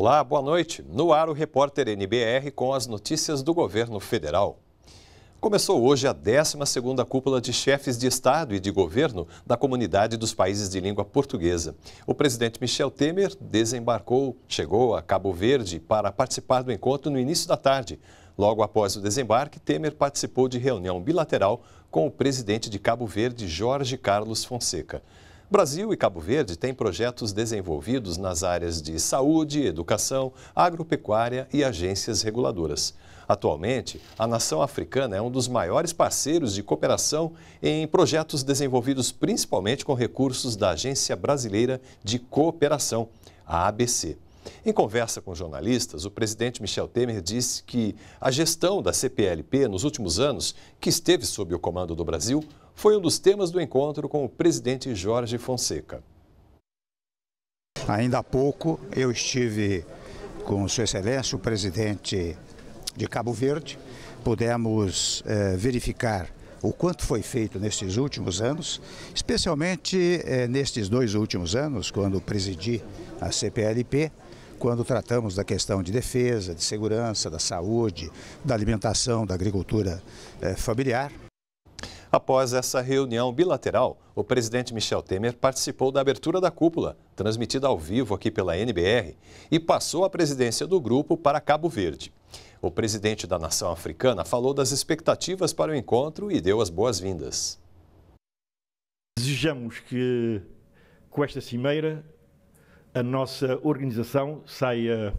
Olá, boa noite. No ar o repórter NBR com as notícias do governo federal. Começou hoje a 12ª cúpula de chefes de Estado e de governo da comunidade dos países de língua portuguesa. O presidente Michel Temer desembarcou, chegou a Cabo Verde para participar do encontro no início da tarde. Logo após o desembarque, Temer participou de reunião bilateral com o presidente de Cabo Verde, Jorge Carlos Fonseca. Brasil e Cabo Verde têm projetos desenvolvidos nas áreas de saúde, educação, agropecuária e agências reguladoras. Atualmente, a nação africana é um dos maiores parceiros de cooperação em projetos desenvolvidos principalmente com recursos da Agência Brasileira de Cooperação, a ABC. Em conversa com jornalistas, o presidente Michel Temer disse que a gestão da CPLP nos últimos anos, que esteve sob o comando do Brasil, foi um dos temas do encontro com o presidente Jorge Fonseca. Ainda há pouco eu estive com Sua Excelência, o presidente de Cabo Verde, pudemos eh, verificar o quanto foi feito nestes últimos anos, especialmente eh, nestes dois últimos anos, quando presidi a CPLP, quando tratamos da questão de defesa, de segurança, da saúde, da alimentação, da agricultura eh, familiar. Após essa reunião bilateral, o presidente Michel Temer participou da abertura da cúpula, transmitida ao vivo aqui pela NBR, e passou a presidência do grupo para Cabo Verde. O presidente da nação africana falou das expectativas para o encontro e deu as boas-vindas. Desejamos que, com esta cimeira, a nossa organização saia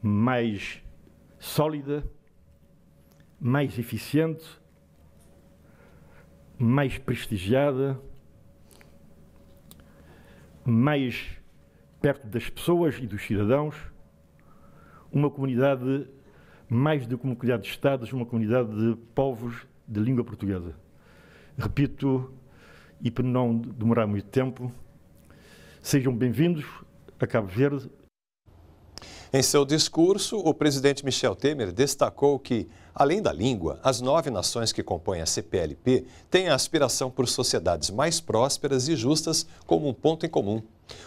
mais sólida, mais eficiente mais prestigiada, mais perto das pessoas e dos cidadãos, uma comunidade mais do que uma comunidade de Estados, uma comunidade de povos de língua portuguesa. Repito, e para não demorar muito tempo, sejam bem-vindos a Cabo Verde em seu discurso, o presidente Michel Temer destacou que, além da língua, as nove nações que compõem a CPLP têm a aspiração por sociedades mais prósperas e justas como um ponto em comum.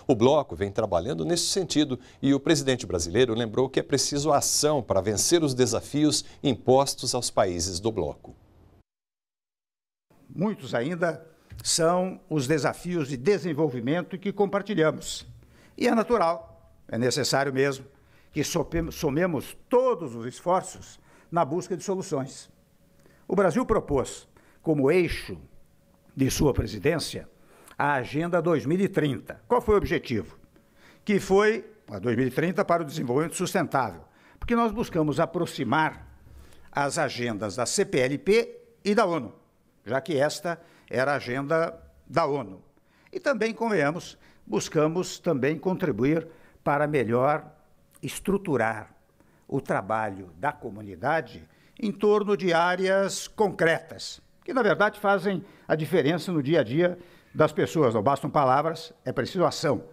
O bloco vem trabalhando nesse sentido e o presidente brasileiro lembrou que é preciso ação para vencer os desafios impostos aos países do bloco. Muitos ainda são os desafios de desenvolvimento que compartilhamos. E é natural, é necessário mesmo que somemos todos os esforços na busca de soluções. O Brasil propôs, como eixo de sua presidência, a Agenda 2030. Qual foi o objetivo? Que foi a 2030 para o desenvolvimento sustentável, porque nós buscamos aproximar as agendas da CPLP e da ONU, já que esta era a agenda da ONU. E também, convenhamos, buscamos também contribuir para melhor estruturar o trabalho da comunidade em torno de áreas concretas, que na verdade fazem a diferença no dia a dia das pessoas. Não bastam palavras, é preciso ação.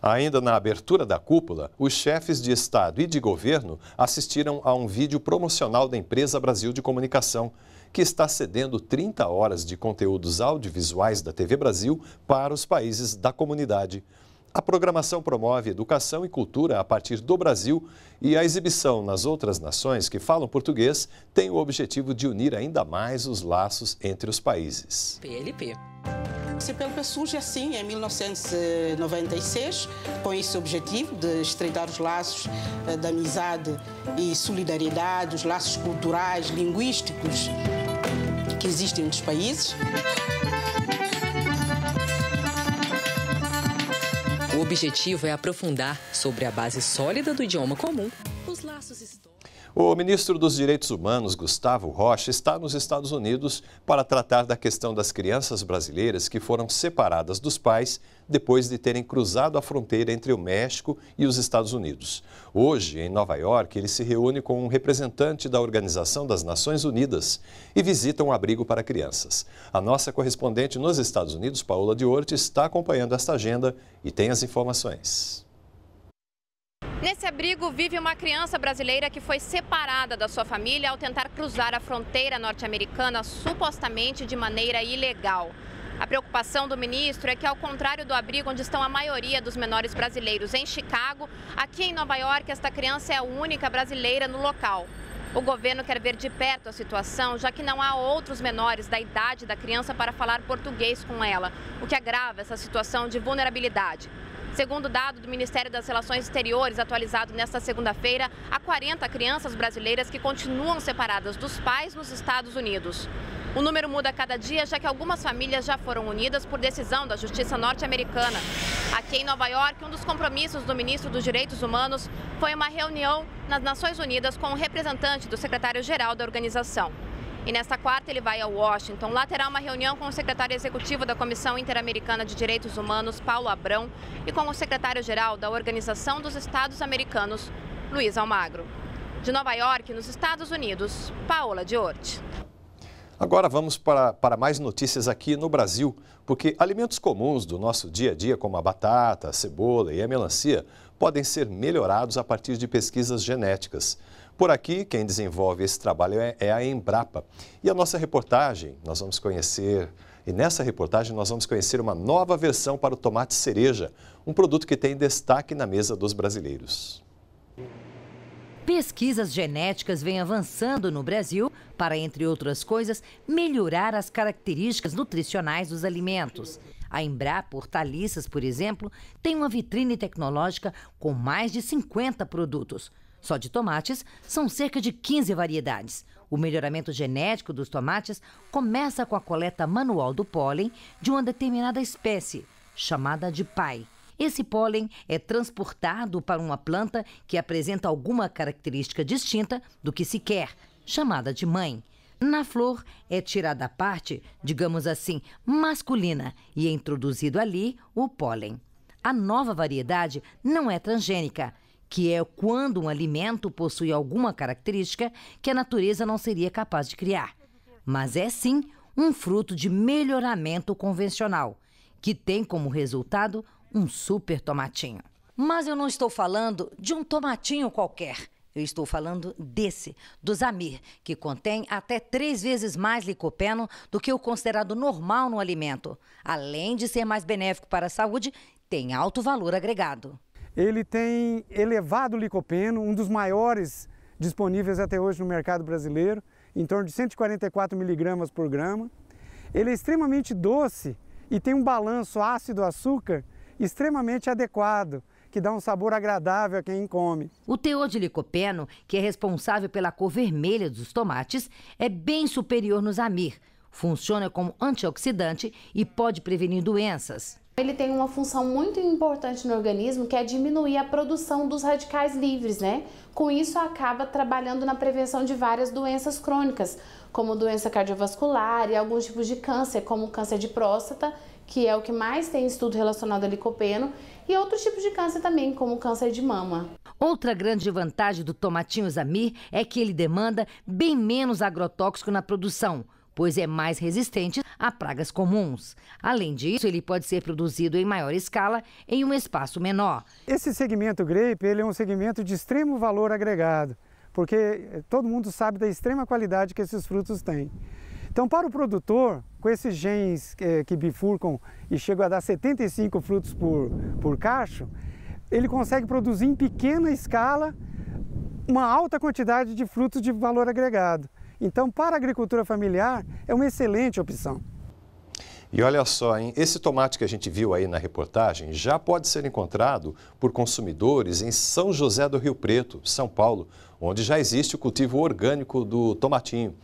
Ainda na abertura da cúpula, os chefes de Estado e de governo assistiram a um vídeo promocional da empresa Brasil de Comunicação, que está cedendo 30 horas de conteúdos audiovisuais da TV Brasil para os países da comunidade. A programação promove educação e cultura a partir do Brasil e a exibição nas outras nações que falam português tem o objetivo de unir ainda mais os laços entre os países. PLP. O CPLP surge assim em 1996, com esse objetivo de estreitar os laços eh, da amizade e solidariedade, os laços culturais, linguísticos que existem entre os países. O objetivo é aprofundar, sobre a base sólida do idioma comum, os laços históricos. O ministro dos Direitos Humanos, Gustavo Rocha, está nos Estados Unidos para tratar da questão das crianças brasileiras que foram separadas dos pais depois de terem cruzado a fronteira entre o México e os Estados Unidos. Hoje, em Nova York, ele se reúne com um representante da Organização das Nações Unidas e visita um abrigo para crianças. A nossa correspondente nos Estados Unidos, Paola Orte, está acompanhando esta agenda e tem as informações. Nesse abrigo vive uma criança brasileira que foi separada da sua família ao tentar cruzar a fronteira norte-americana supostamente de maneira ilegal. A preocupação do ministro é que, ao contrário do abrigo onde estão a maioria dos menores brasileiros em Chicago, aqui em Nova York esta criança é a única brasileira no local. O governo quer ver de perto a situação, já que não há outros menores da idade da criança para falar português com ela, o que agrava essa situação de vulnerabilidade. Segundo dado do Ministério das Relações Exteriores, atualizado nesta segunda-feira, há 40 crianças brasileiras que continuam separadas dos pais nos Estados Unidos. O número muda a cada dia, já que algumas famílias já foram unidas por decisão da Justiça norte-americana. Aqui em Nova York, um dos compromissos do ministro dos Direitos Humanos foi uma reunião nas Nações Unidas com o um representante do secretário-geral da organização e nesta quarta ele vai a Washington. Lá terá uma reunião com o secretário executivo da Comissão Interamericana de Direitos Humanos, Paulo Abrão, e com o secretário-geral da Organização dos Estados Americanos, Luiz Almagro. De Nova York, nos Estados Unidos, Paola Diorte. Agora vamos para, para mais notícias aqui no Brasil, porque alimentos comuns do nosso dia a dia, como a batata, a cebola e a melancia, podem ser melhorados a partir de pesquisas genéticas. Por aqui, quem desenvolve esse trabalho é, é, a Embrapa. E a nossa reportagem, nós vamos conhecer e nessa reportagem nós vamos conhecer uma nova versão para o tomate cereja, um produto que tem destaque na mesa dos brasileiros. Pesquisas genéticas vêm avançando no Brasil para, entre outras coisas, melhorar as características nutricionais dos alimentos. A Embrapa Hortaliças, por exemplo, tem uma vitrine tecnológica com mais de 50 produtos. Só de tomates são cerca de 15 variedades. O melhoramento genético dos tomates começa com a coleta manual do pólen de uma determinada espécie, chamada de pai. Esse pólen é transportado para uma planta que apresenta alguma característica distinta do que se quer, chamada de mãe. Na flor é tirada a parte, digamos assim, masculina e é introduzido ali o pólen. A nova variedade não é transgênica que é quando um alimento possui alguma característica que a natureza não seria capaz de criar. Mas é sim um fruto de melhoramento convencional, que tem como resultado um super tomatinho. Mas eu não estou falando de um tomatinho qualquer. Eu estou falando desse, do Zamir, que contém até três vezes mais licopeno do que o considerado normal no alimento. Além de ser mais benéfico para a saúde, tem alto valor agregado. Ele tem elevado licopeno, um dos maiores disponíveis até hoje no mercado brasileiro, em torno de 144 miligramas por grama. Ele é extremamente doce e tem um balanço ácido-açúcar extremamente adequado, que dá um sabor agradável a quem come. O teor de licopeno, que é responsável pela cor vermelha dos tomates, é bem superior nos Zamir. Funciona como antioxidante e pode prevenir doenças. Ele tem uma função muito importante no organismo, que é diminuir a produção dos radicais livres, né? Com isso, acaba trabalhando na prevenção de várias doenças crônicas, como doença cardiovascular e alguns tipos de câncer, como câncer de próstata, que é o que mais tem estudo relacionado a licopeno, e outros tipos de câncer também, como câncer de mama. Outra grande vantagem do tomatinho Zamir é que ele demanda bem menos agrotóxico na produção pois é mais resistente a pragas comuns. Além disso, ele pode ser produzido em maior escala em um espaço menor. Esse segmento grape ele é um segmento de extremo valor agregado, porque eh, todo mundo sabe da extrema qualidade que esses frutos têm. Então, para o produtor, com esses genes eh, que bifurcam e chegam a dar 75 frutos por, por cacho, ele consegue produzir em pequena escala uma alta quantidade de frutos de valor agregado. Então, para a agricultura familiar, é uma excelente opção. E olha só, hein? esse tomate que a gente viu aí na reportagem já pode ser encontrado por consumidores em São José do Rio Preto, São Paulo, onde já existe o cultivo orgânico do tomatinho.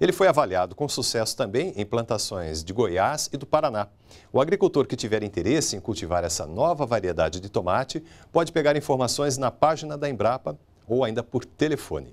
Ele foi avaliado com sucesso também em plantações de Goiás e do Paraná. O agricultor que tiver interesse em cultivar essa nova variedade de tomate pode pegar informações na página da Embrapa ou ainda por telefone.